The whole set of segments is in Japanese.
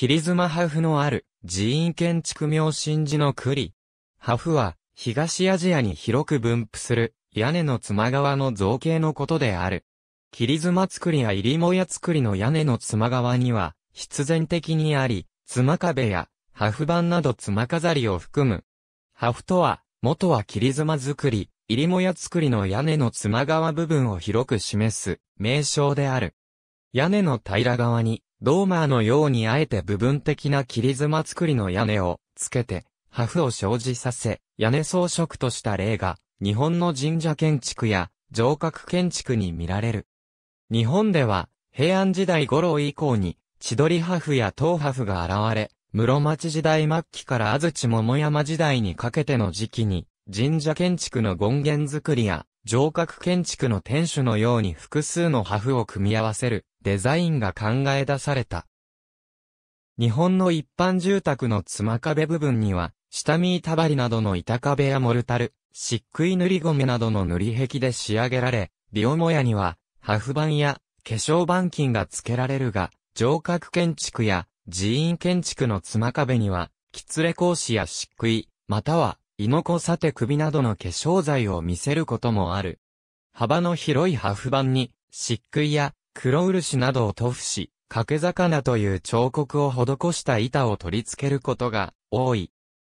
切妻ハフのある寺院建築名神寺の栗。ハフは東アジアに広く分布する屋根の妻側の造形のことである。切妻造りや入母屋造りの屋根の妻側には必然的にあり、妻壁やハフ板など妻飾りを含む。ハフとは、元は切妻作り、入母屋作りの屋根の妻側部分を広く示す名称である。屋根の平ら側にドーマーのようにあえて部分的な切り妻作りの屋根をつけて、破風を生じさせ、屋根装飾とした例が、日本の神社建築や城郭建築に見られる。日本では、平安時代頃以降に、千鳥破風や東破風が現れ、室町時代末期から安土桃山時代にかけての時期に、神社建築の権限作りや、城郭建築の天守のように複数の破風を組み合わせるデザインが考え出された。日本の一般住宅の妻壁部分には、下見板張りなどの板壁やモルタル、漆喰塗り米などの塗り壁で仕上げられ、ビオモヤには、ハフ板や化粧板金が付けられるが、城郭建築や寺院建築の妻壁には、つれ格子や漆喰、または、の子さて首などの化粧剤を見せることもある。幅の広いハフ板に、漆喰や黒漆などを塗布し、掛け魚という彫刻を施した板を取り付けることが多い。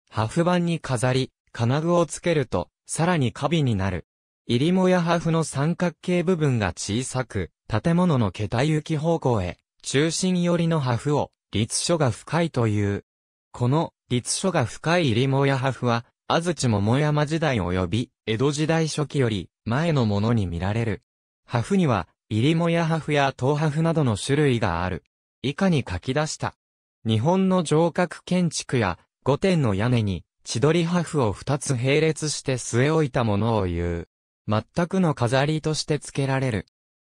破フ板に飾り、金具をつけると、さらにカビになる。入りもや破風の三角形部分が小さく、建物の桁行き方向へ、中心寄りの破フを、立書が深いという。この、立書が深い入りもや破風は、安土桃山時代及び、江戸時代初期より、前のものに見られる。破フには、入りもや破風や東破風などの種類がある。以下に書き出した。日本の城郭建築や、御殿の屋根に、千鳥破風を二つ並列して据え置いたものを言う。全くの飾りとして付けられる。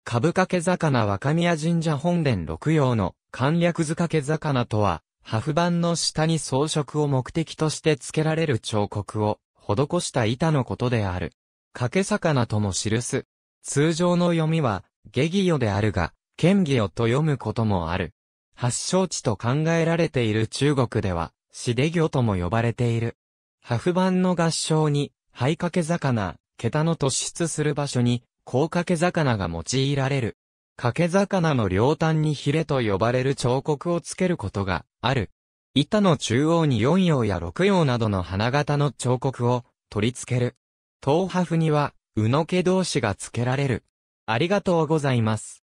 株掛け魚若宮神社本殿六葉の簡略図掛け魚とは、破フ板の下に装飾を目的として付けられる彫刻を施した板のことである。掛け魚とも記す。通常の読みは、ゲギヨであるが、剣ギヨと読むこともある。発祥地と考えられている中国では、シデギョとも呼ばれている。ハフ版の合唱に、灰掛け魚、桁の突出する場所に、甲掛け魚が用いられる。掛け魚の両端にヒレと呼ばれる彫刻をつけることがある。板の中央に4葉や6葉などの花形の彫刻を取り付ける。東ハフには、うのけ同士が付けられる。ありがとうございます。